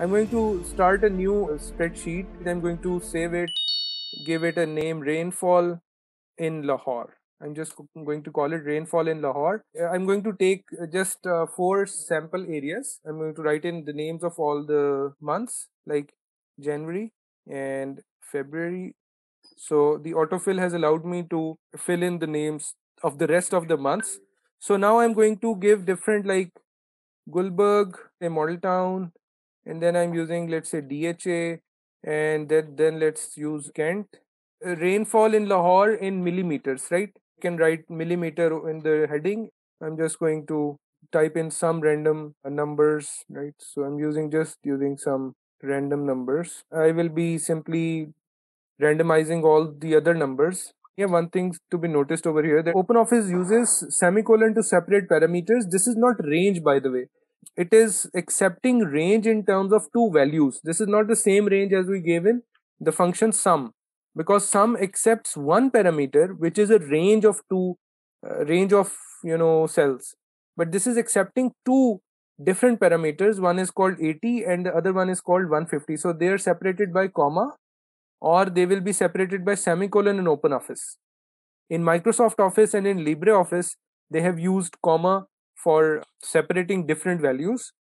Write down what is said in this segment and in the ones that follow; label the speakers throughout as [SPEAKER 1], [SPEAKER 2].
[SPEAKER 1] I'm going to start a new spreadsheet. I'm going to save it, give it a name rainfall in Lahore. I'm just going to call it rainfall in Lahore. Uh, I'm going to take uh, just uh, four sample areas. I'm going to write in the names of all the months like January and February. So the autofill has allowed me to fill in the names of the rest of the months. So now I'm going to give different like Gulberg, a model town, and then I'm using let's say DHA and then, then let's use Kent. Uh, rainfall in Lahore in millimeters, right? You can write millimeter in the heading. I'm just going to type in some random numbers, right? So I'm using just using some random numbers. I will be simply randomizing all the other numbers. Yeah, one thing to be noticed over here that OpenOffice uses semicolon to separate parameters. This is not range, by the way it is accepting range in terms of two values. This is not the same range as we gave in the function sum because sum accepts one parameter which is a range of two uh, range of you know cells but this is accepting two different parameters one is called 80 and the other one is called 150 so they are separated by comma or they will be separated by semicolon in open office in microsoft office and in libreoffice they have used comma for separating different values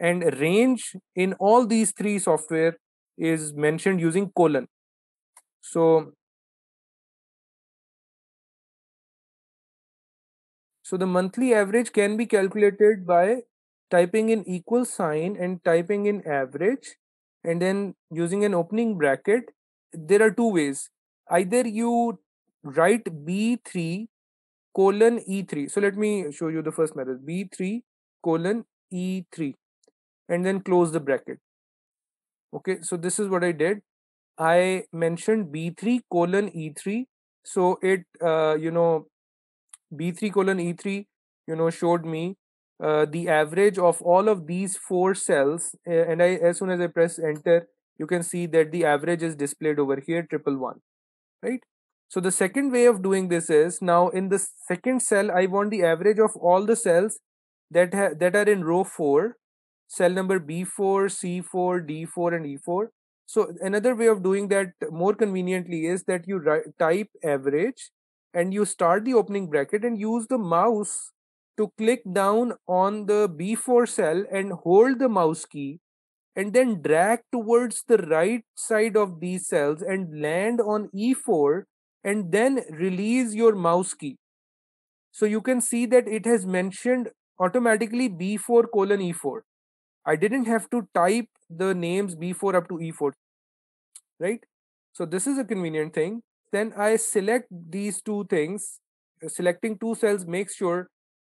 [SPEAKER 1] and range in all these three software is mentioned using colon so so the monthly average can be calculated by typing in equal sign and typing in average and then using an opening bracket there are two ways either you write b3 colon E3. So let me show you the first method B3 colon E3 and then close the bracket. Okay, so this is what I did. I mentioned B3 colon E3. So it, uh, you know, B3 colon E3, you know, showed me uh, the average of all of these four cells. And I, as soon as I press enter, you can see that the average is displayed over here, triple one, right? So the second way of doing this is now in the second cell, I want the average of all the cells that, that are in row 4, cell number B4, C4, D4 and E4. So another way of doing that more conveniently is that you type average and you start the opening bracket and use the mouse to click down on the B4 cell and hold the mouse key and then drag towards the right side of these cells and land on E4 and then release your mouse key. So you can see that it has mentioned automatically B4 colon E4. I didn't have to type the names B4 up to E4, right? So this is a convenient thing. Then I select these two things. Uh, selecting two cells makes sure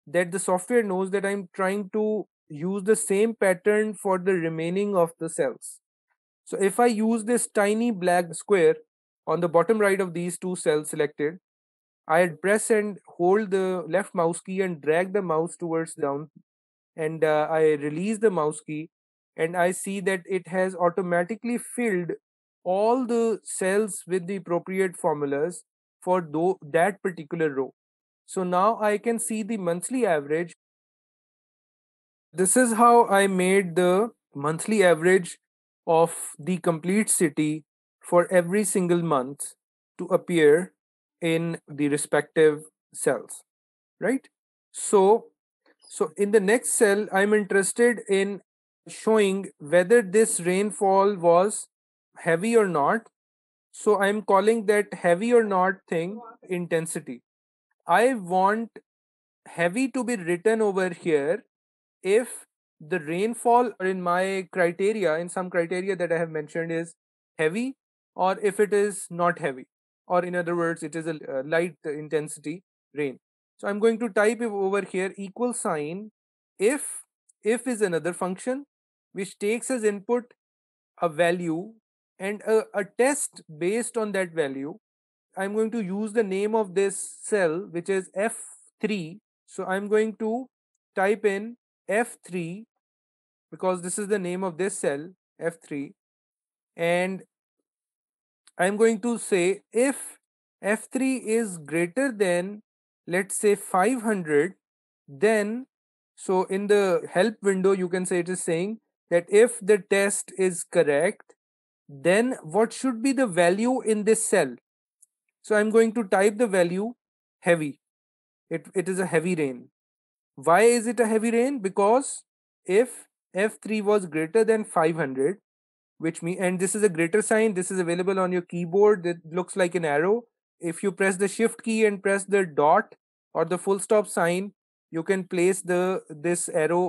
[SPEAKER 1] that the software knows that I'm trying to use the same pattern for the remaining of the cells. So if I use this tiny black square, on the bottom right of these two cells selected, I press and hold the left mouse key and drag the mouse towards down and uh, I release the mouse key and I see that it has automatically filled all the cells with the appropriate formulas for that particular row. So now I can see the monthly average. This is how I made the monthly average of the complete city for every single month to appear in the respective cells right so so in the next cell i'm interested in showing whether this rainfall was heavy or not so i'm calling that heavy or not thing intensity i want heavy to be written over here if the rainfall in my criteria in some criteria that i have mentioned is heavy or if it is not heavy or in other words it is a uh, light intensity rain so i'm going to type over here equal sign if if is another function which takes as input a value and a, a test based on that value i'm going to use the name of this cell which is f3 so i'm going to type in f3 because this is the name of this cell f3 and I'm going to say if F3 is greater than, let's say 500, then, so in the help window, you can say it is saying that if the test is correct, then what should be the value in this cell? So I'm going to type the value heavy. It, it is a heavy rain. Why is it a heavy rain? Because if F3 was greater than 500, which mean and this is a greater sign this is available on your keyboard it looks like an arrow if you press the shift key and press the dot or the full stop sign you can place the this arrow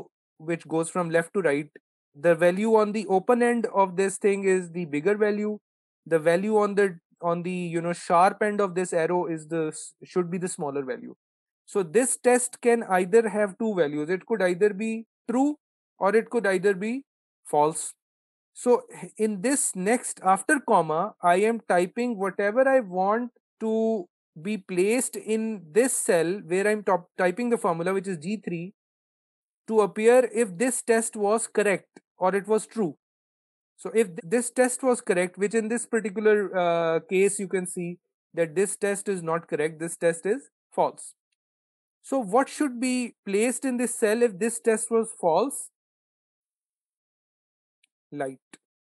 [SPEAKER 1] which goes from left to right the value on the open end of this thing is the bigger value the value on the on the you know sharp end of this arrow is the should be the smaller value so this test can either have two values it could either be true or it could either be false so in this next after comma, I am typing whatever I want to be placed in this cell where I'm top typing the formula which is G3 to appear if this test was correct or it was true. So if th this test was correct, which in this particular uh, case you can see that this test is not correct, this test is false. So what should be placed in this cell if this test was false? light.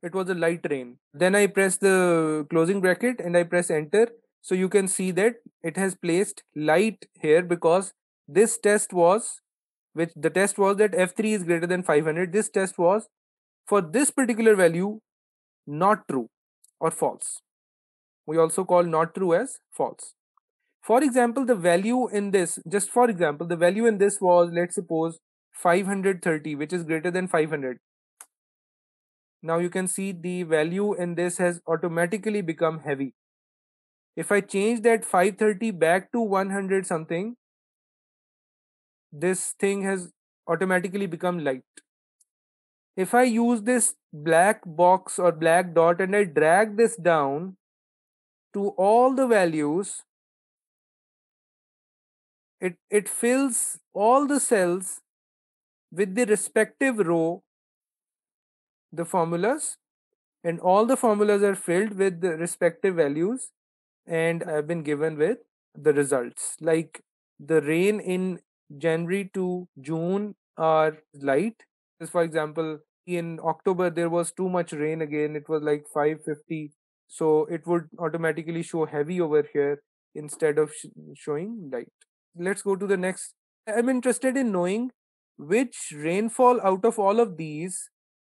[SPEAKER 1] It was a light rain. Then I press the closing bracket and I press enter. So you can see that it has placed light here because this test was, which the test was that F3 is greater than 500. This test was for this particular value, not true or false. We also call not true as false. For example, the value in this, just for example, the value in this was, let's suppose 530, which is greater than 500. Now you can see the value in this has automatically become heavy. If I change that 530 back to 100 something, this thing has automatically become light. If I use this black box or black dot and I drag this down to all the values, it, it fills all the cells with the respective row the formulas and all the formulas are filled with the respective values and have been given with the results like the rain in January to June are light. Just for example, in October there was too much rain again. It was like 550, so it would automatically show heavy over here instead of sh- showing light. Let's go to the next. I'm interested in knowing which rainfall out of all of these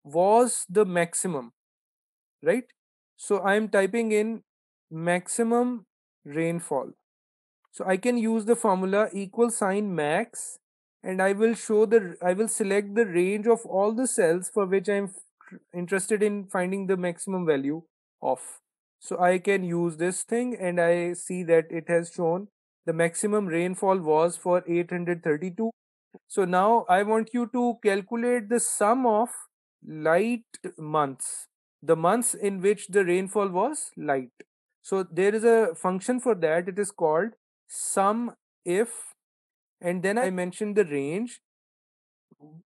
[SPEAKER 1] was the maximum, right? So I am typing in maximum rainfall. So I can use the formula equal sign max and I will show the, I will select the range of all the cells for which I am interested in finding the maximum value of. So I can use this thing and I see that it has shown the maximum rainfall was for 832. So now I want you to calculate the sum of light months, the months in which the rainfall was light. So there is a function for that. It is called sum if, and then I mentioned the range,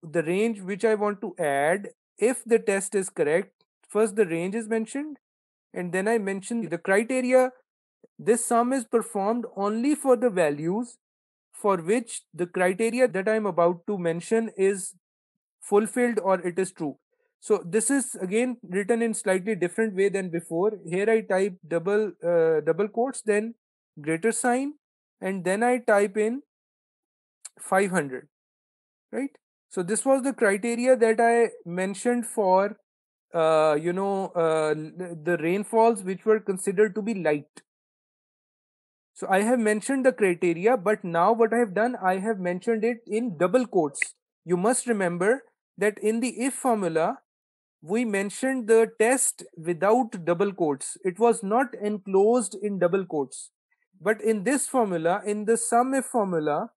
[SPEAKER 1] the range which I want to add if the test is correct. First, the range is mentioned, and then I mentioned the criteria. This sum is performed only for the values for which the criteria that I'm about to mention is fulfilled or it is true. So this is again written in slightly different way than before. Here I type double uh, double quotes, then greater sign, and then I type in 500, right? So this was the criteria that I mentioned for, uh, you know, uh, the rainfalls which were considered to be light. So I have mentioned the criteria, but now what I have done, I have mentioned it in double quotes. You must remember that in the if formula, we mentioned the test without double quotes. It was not enclosed in double quotes. But in this formula, in the sum if formula,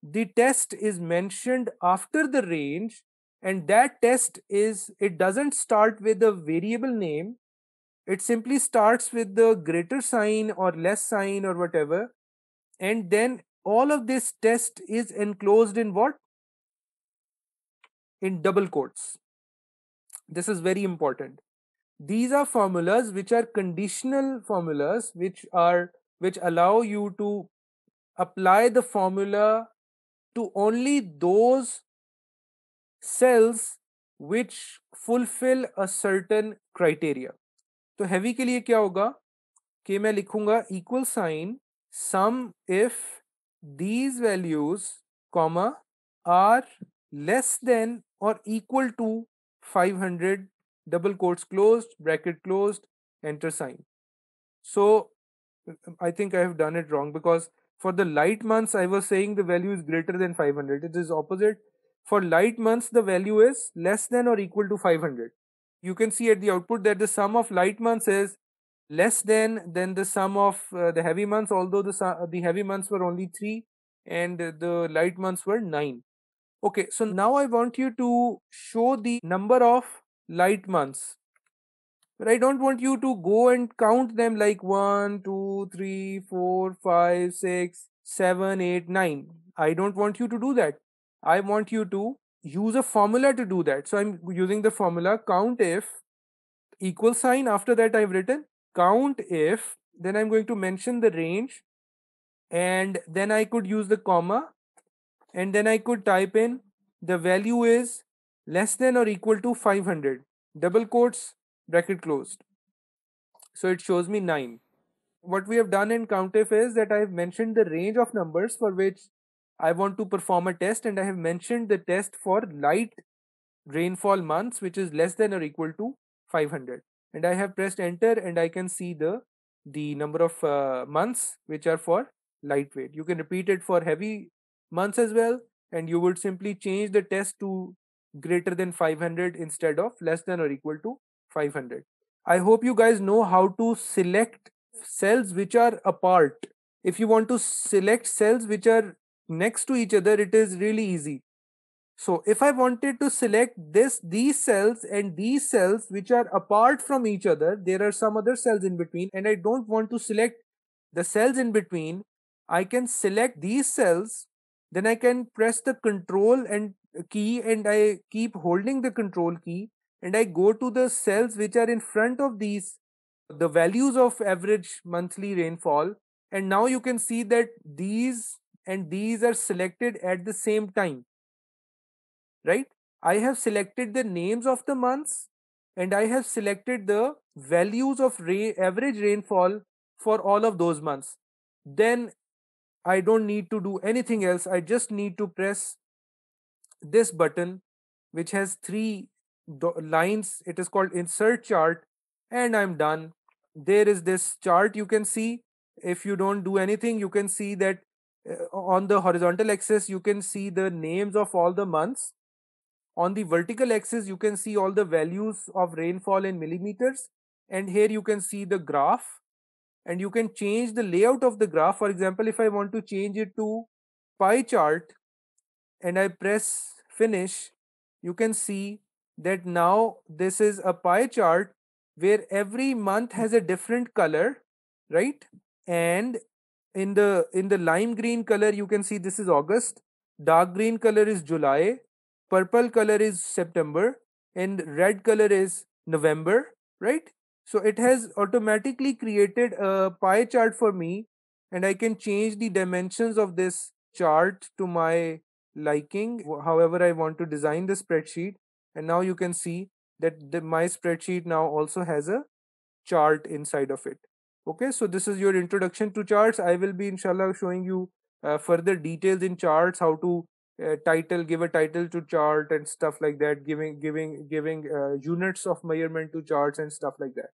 [SPEAKER 1] the test is mentioned after the range and that test is, it doesn't start with a variable name. It simply starts with the greater sign or less sign or whatever. And then all of this test is enclosed in what? In double quotes. This is very important. These are formulas which are conditional formulas which are which allow you to apply the formula to only those cells which fulfill a certain criteria. So, heavy के लिए क्या होगा कि मैं लिखूंगा equal sign sum if these values comma are less than or equal to 500 double quotes closed bracket closed enter sign so um, i think i have done it wrong because for the light months i was saying the value is greater than 500 it is opposite for light months the value is less than or equal to 500 you can see at the output that the sum of light months is less than than the sum of uh, the heavy months although the the heavy months were only 3 and the light months were 9 Okay, so now I want you to show the number of light months. But I don't want you to go and count them like 1, 2, 3, 4, 5, 6, 7, 8, 9. I don't want you to do that. I want you to use a formula to do that. So I'm using the formula count if equal sign after that I've written count if then I'm going to mention the range and then I could use the comma and then I could type in the value is less than or equal to 500 double quotes bracket closed so it shows me 9 what we have done in COUNTIF is that I have mentioned the range of numbers for which I want to perform a test and I have mentioned the test for light rainfall months which is less than or equal to 500 and I have pressed enter and I can see the the number of uh, months which are for lightweight you can repeat it for heavy months as well and you would simply change the test to greater than 500 instead of less than or equal to 500 i hope you guys know how to select cells which are apart if you want to select cells which are next to each other it is really easy so if i wanted to select this these cells and these cells which are apart from each other there are some other cells in between and i don't want to select the cells in between i can select these cells then I can press the control and key and I keep holding the control key and I go to the cells which are in front of these the values of average monthly rainfall and now you can see that these and these are selected at the same time right I have selected the names of the months and I have selected the values of ra average rainfall for all of those months then I don't need to do anything else. I just need to press this button, which has three lines. It is called insert chart and I'm done. There is this chart you can see. If you don't do anything, you can see that uh, on the horizontal axis, you can see the names of all the months. On the vertical axis, you can see all the values of rainfall in millimeters. And here you can see the graph and you can change the layout of the graph. For example, if I want to change it to pie chart and I press finish, you can see that now this is a pie chart where every month has a different color, right? And in the in the lime green color, you can see this is August. Dark green color is July. Purple color is September. And red color is November, right? So it has automatically created a pie chart for me and I can change the dimensions of this chart to my liking, however I want to design the spreadsheet. And now you can see that the, my spreadsheet now also has a chart inside of it. Okay, so this is your introduction to charts. I will be inshallah showing you uh, further details in charts, how to uh, title give a title to chart and stuff like that giving giving giving uh, units of measurement to charts and stuff like that